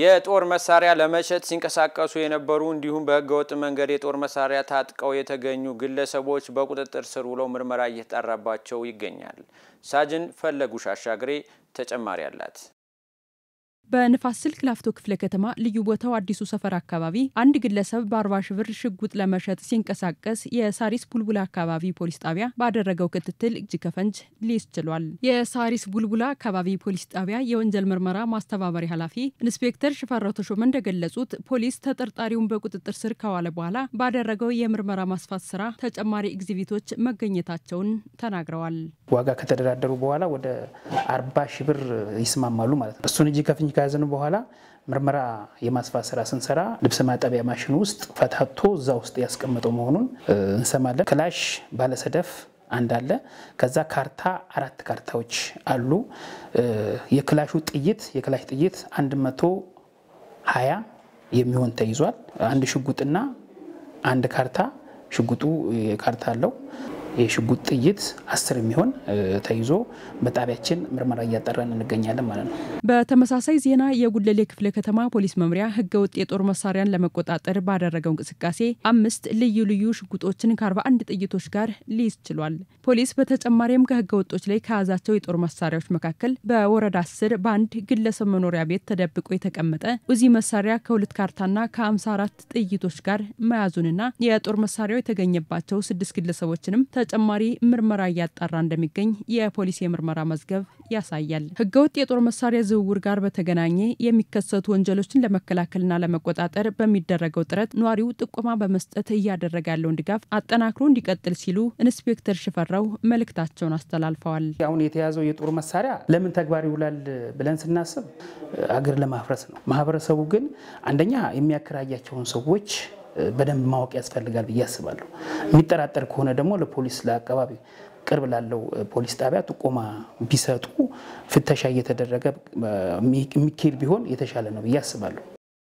የጦር መሳሪያ ለመሸጥ ሲንቀሳቀሱ የነበሩ እንዲሁም በህገወጥ መንገድ የጦር መሳሪያ ታጥቀው የተገኙ ግለሰቦች በቁጥጥር ስር ውለው ምርመራ እየተጣራባቸው ይገኛል። ሳጅን ፈለጉ ሻሻግሬ ተጨማሪ አላት። በንፋስ ስልክ ላፍቶ ክፍለ ከተማ ልዩ ቦታው አዲሱ ሰፈር አካባቢ አንድ ግለሰብ በአርባ ብር ሽጉጥ ለመሸጥ ሲንቀሳቀስ የሳሪስ ቡልቡላ አካባቢ ፖሊስ ጣቢያ ባደረገው ክትትል እጅ ከፈንጅ ሊይዝ ችሏል። የሳሪስ ቡልቡላ አካባቢ ፖሊስ ጣቢያ የወንጀል ምርመራ ማስተባበሪ ኃላፊ ኢንስፔክተር ሽፈራው ተሾመ እንደገለጹት ፖሊስ ተጠርጣሪውን በቁጥጥር ስር ከዋለ በኋላ ባደረገው የምርመራ ማስፋት ስራ ተጨማሪ ኤግዚቢቶች መገኘታቸውን ተናግረዋል። ዋጋ ከተደራደሩ በኋላ ወደ አርባ ብር ይስማማሉ ማለት ነው። እሱን እጅ ከፍንጅ ከያዝን በኋላ ምርመራ የማስፋት ስራ ስንሰራ ልብስ ማጠቢያ ማሽን ውስጥ ፈታቶ እዛ ውስጥ ያስቀመጠው መሆኑን እንሰማለን። ክላሽ ባለሰደፍ አንድ አለ። ከዛ ካርታ አራት ካርታዎች አሉ። የክላሹ ጥይት የክላሽ ጥይት 120 የሚሆን ተይዟል። አንድ ሽጉጥና አንድ ካርታ ሽጉጡ ካርታ አለው። የሽጉጥ ጥይት አስር የሚሆን ተይዞ በጣቢያችን ምርመራ እያጠረን እንገኛለን ማለት ነው። በተመሳሳይ ዜና የጉለሌ ክፍለ ከተማ ፖሊስ መምሪያ ህገ ወጥ የጦር መሳሪያን ለመቆጣጠር ባደረገው እንቅስቃሴ አምስት ልዩ ልዩ ሽጉጦችን ከ41 ጥይቶች ጋር ሊይዝ ችሏል። ፖሊስ በተጨማሪም ከህገ ወጦች ላይ ከያዛቸው የጦር መሳሪያዎች መካከል በወረዳ አስር በአንድ ግለሰብ መኖሪያ ቤት ተደብቆ የተቀመጠ ኡዚ መሳሪያ ከሁለት ካርታና ከ54 ጥይቶች ጋር መያዙንና የጦር መሳሪያው የተገኘባቸው ስድስት ግለሰቦችንም ተጨማሪ ምርመራ እያጣራ እንደሚገኝ የፖሊስ የምርመራ መዝገብ ያሳያል። ህገወጥ የጦር መሳሪያ ዝውውር ጋር በተገናኘ የሚከሰቱ ወንጀሎችን ለመከላከልና ለመቆጣጠር በሚደረገው ጥረት ነዋሪው ጥቆማ በመስጠት እያደረገ ያለውን ድጋፍ አጠናክሮ እንዲቀጥል ሲሉ ኢንስፔክተር ሽፈራው መልእክታቸውን አስተላልፈዋል። አሁን የተያዘው የጦር መሳሪያ ለምን ተግባር ይውላል ብለን ስናስብ አገር ለማፍረስ ነው። ማህበረሰቡ ግን አንደኛ የሚያከራያቸውን ሰዎች በደንብ ማወቅ ያስፈልጋል ብዬ አስባለሁ። የሚጠራጠር ከሆነ ደግሞ ለፖሊስ ለአካባቢ ቅርብ ላለው ፖሊስ ጣቢያ ጥቆማ ቢሰጡ ፍተሻ እየተደረገ የሚኬድ ቢሆን የተሻለ ነው ብዬ አስባለሁ።